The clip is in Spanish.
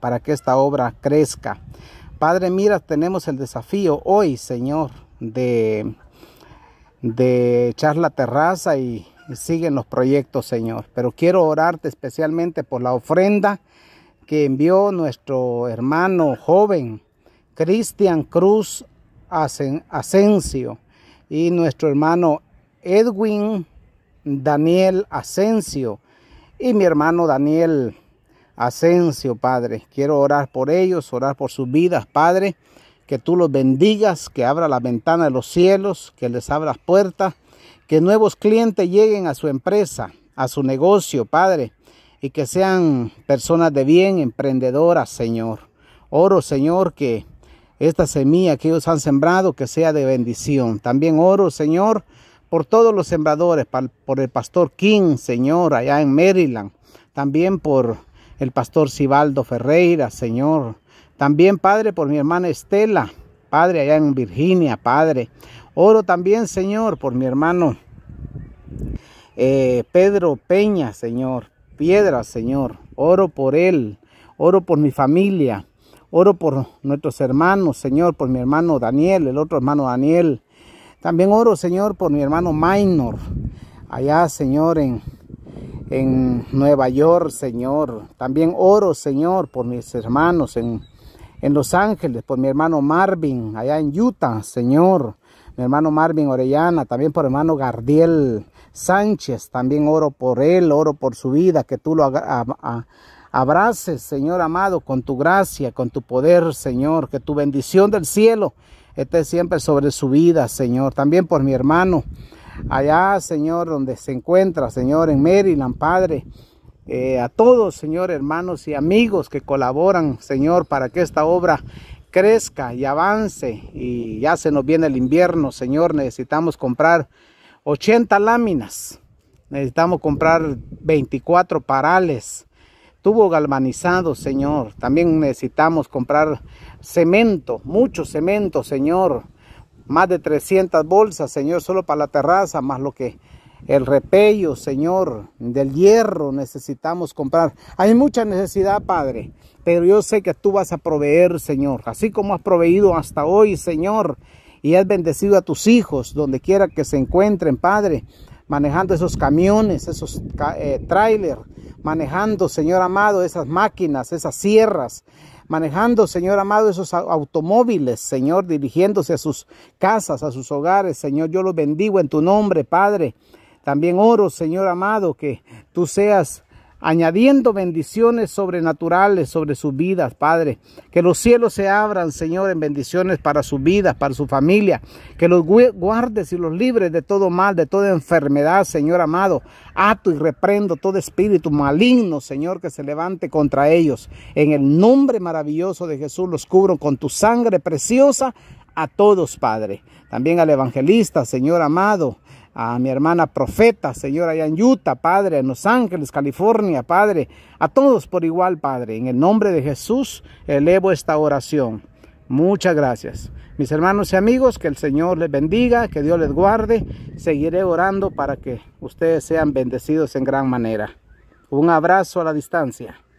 para que esta obra crezca. Padre, mira, tenemos el desafío hoy, Señor, de, de echar la terraza y, y siguen los proyectos, Señor. Pero quiero orarte especialmente por la ofrenda que envió nuestro hermano joven, Cristian Cruz Asensio, y nuestro hermano Edwin Daniel Asensio, y mi hermano Daniel Asensio, Padre. Quiero orar por ellos, orar por sus vidas, Padre. Que tú los bendigas, que abra la ventana de los cielos, que les las puertas, que nuevos clientes lleguen a su empresa, a su negocio, Padre, y que sean personas de bien, emprendedoras, Señor. Oro, Señor, que esta semilla que ellos han sembrado, que sea de bendición. También oro, Señor, por todos los sembradores, por el pastor King, Señor, allá en Maryland. También por el pastor Cibaldo Ferreira, Señor. También, Padre, por mi hermana Estela, Padre, allá en Virginia, Padre. Oro también, Señor, por mi hermano eh, Pedro Peña, Señor. Piedra, Señor. Oro por él. Oro por mi familia. Oro por nuestros hermanos, Señor, por mi hermano Daniel, el otro hermano Daniel. También oro, Señor, por mi hermano Minor, allá, Señor, en, en Nueva York, Señor. También oro, Señor, por mis hermanos en, Los Ángeles, por mi hermano Marvin, allá en Utah, Señor. Mi hermano Marvin Orellana, también por hermano Gardiel Sánchez, también oro por él, oro por su vida, que tú lo abraces, Señor amado, con tu gracia, con tu poder, Señor, que tu bendición del cielo esté siempre sobre su vida, Señor. También por mi hermano allá, Señor, donde se encuentra, Señor, en Maryland, Padre. Eh, a todos, Señor, hermanos y amigos que colaboran, Señor, para que esta obra crezca y avance. Y ya se nos viene el invierno, Señor, necesitamos comprar 80 láminas, necesitamos comprar 24 parales, tubo galvanizado, Señor. También necesitamos comprar cemento, mucho cemento, Señor más de 300 bolsas, Señor, solo para la terraza, más lo que el repello, Señor, del hierro necesitamos comprar. Hay mucha necesidad, Padre, pero yo sé que tú vas a proveer, Señor, así como has proveído hasta hoy, Señor, y has bendecido a tus hijos donde quiera que se encuentren, Padre, manejando esos camiones, esos eh, trailers, manejando, Señor amado, esas máquinas, esas sierras, manejando, Señor amado, esos automóviles, Señor, dirigiéndose a sus casas, a sus hogares. Señor, yo los bendigo en tu nombre, Padre. También oro, Señor amado, que tú seas añadiendo bendiciones sobrenaturales sobre sus vidas, Padre. Que los cielos se abran, Señor, en bendiciones para sus vidas, para su familia. Que los guardes y los libres de todo mal, de toda enfermedad, Señor amado. Ato y reprendo todo espíritu maligno, Señor, que se levante contra ellos. En el nombre maravilloso de Jesús los cubro con tu sangre preciosa a todos, Padre. También al evangelista, Señor amado, a mi hermana profeta, señora allá en Utah, Padre, en Los Ángeles, California, Padre, a todos por igual, Padre. En el nombre de Jesús elevo esta oración. Muchas gracias. Mis hermanos y amigos, que el Señor les bendiga, que Dios les guarde. Seguiré orando para que ustedes sean bendecidos en gran manera. Un abrazo a la distancia.